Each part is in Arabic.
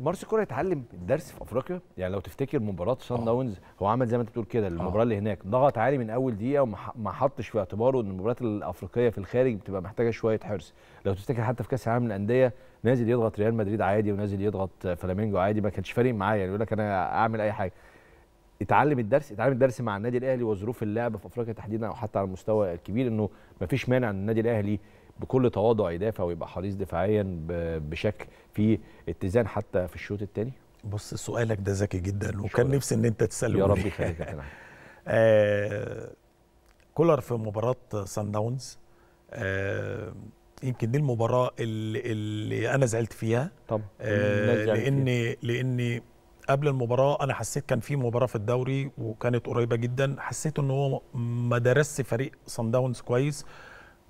مارسي كولر اتعلم الدرس في افريقيا يعني لو تفتكر مباراه سان آه. داونز هو عمل زي ما انت بتقول كده آه. المباراه اللي هناك ضغط عالي من اول دقيقه وما حطش في اعتباره ان المباريات الافريقيه في الخارج بتبقى محتاجه شويه حرص لو تفتكر حتى في كاس العالم للانديه نازل يضغط ريال مدريد عادي ونازل يضغط فلامينجو عادي ما كانش فارق معاه يعني يقول لك انا اعمل اي حاجه اتعلم الدرس اتعلم الدرس مع النادي الاهلي وظروف اللعب في افريقيا تحديدا او حتى على المستوى الكبير انه ما فيش مانع ان النادي الاهلي بكل تواضع يدافع ويبقى حريص دفاعيا بشكل فيه اتزان حتى في الشوط الثاني بص سؤالك ده ذكي جدا وكان نفسي ان انت تساله يا رب يخليك آه كولر في مباراه سان داونز آه يمكن دي المباراه اللي, اللي انا زعلت فيها طب آه لان فيها. لان قبل المباراه انا حسيت كان في مباراه في الدوري وكانت قريبه جدا حسيت ان هو ما درسش فريق سان داونز كويس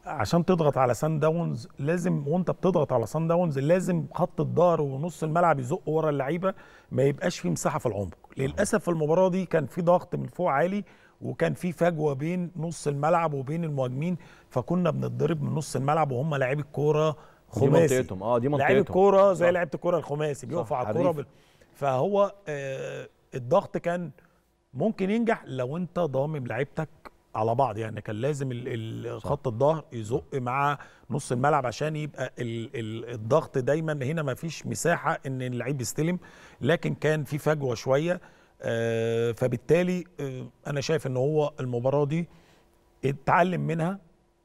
عشان تضغط على سان داونز لازم وانت بتضغط على سان داونز لازم خط الظهر ونص الملعب يزق ورا اللعيبه ما يبقاش في مساحه في العمق للاسف في المباراه دي كان في ضغط من فوق عالي وكان في فجوه بين نص الملعب وبين المهاجمين فكنا بنتضرب من نص الملعب وهم لاعبي الكوره خماسي دي منطقتهم اه دي منطقتهم لاعبي الكوره زي لعيبه الكوره الخماسي بيقفوا على الكوره بال... فهو آه الضغط كان ممكن ينجح لو انت ضامم لعيبتك على بعض يعني كان لازم خط الظهر يزق مع نص الملعب عشان يبقى الضغط دايما هنا ما فيش مساحه ان اللعيب يستلم لكن كان في فجوه شويه آه، فبالتالي آه، انا شايف ان هو المباراه دي اتعلم منها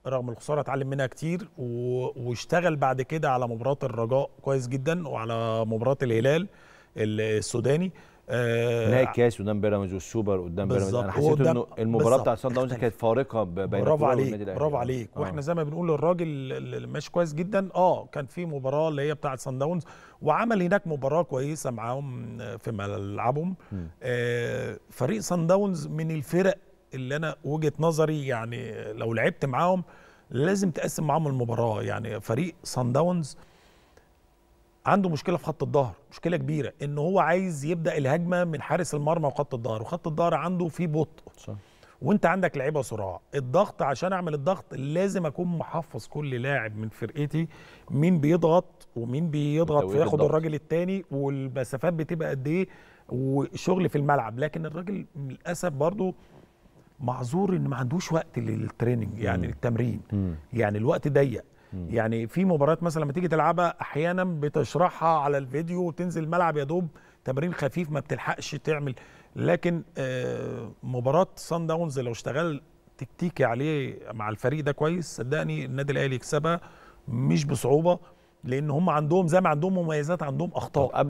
رغم الخساره اتعلم منها كتير واشتغل بعد كده على مباراه الرجاء كويس جدا وعلى مباراه الهلال السوداني آه، نهائي كاس قدام بيراميدز والسوبر قدام بيراميدز انا حسيت انه المباراه بتاعت سان داونز كانت فارقه بين برافو عليك برافو عليك آه. واحنا زي ما بنقول الراجل اللي ماشي كويس جدا اه كان في مباراه اللي هي بتاعت سان داونز وعمل هناك مباراه كويسه معاهم آه، في ملعبهم آه فريق سان داونز من الفرق اللي انا وجهه نظري يعني لو لعبت معاهم لازم تقسم معاهم المباراه يعني فريق سان داونز آه عنده مشكله في خط الظهر مشكله كبيره ان هو عايز يبدا الهجمه من حارس المرمى وخط الظهر وخط الظهر عنده فيه بطء صح. وانت عندك لعيبه صراع الضغط عشان اعمل الضغط لازم اكون محفظ كل لاعب من فرقتي مين بيضغط ومين بيضغط فياخد الراجل التاني والمسافات بتبقى قد ايه وشغل في الملعب لكن الراجل للاسف برضه معذور ان ما عندوش وقت للتريننج يعني للتمرين يعني الوقت ضيق يعني في مباريات مثلا لما تيجي تلعبها احيانا بتشرحها على الفيديو وتنزل الملعب يا دوب تمرين خفيف ما بتلحقش تعمل لكن آه، مباراه سان داونز لو اشتغل تكتيكي عليه مع الفريق ده كويس صدقني النادي الاهلي يكسبها مش بصعوبه لان هم عندهم زي ما عندهم مميزات عندهم اخطاء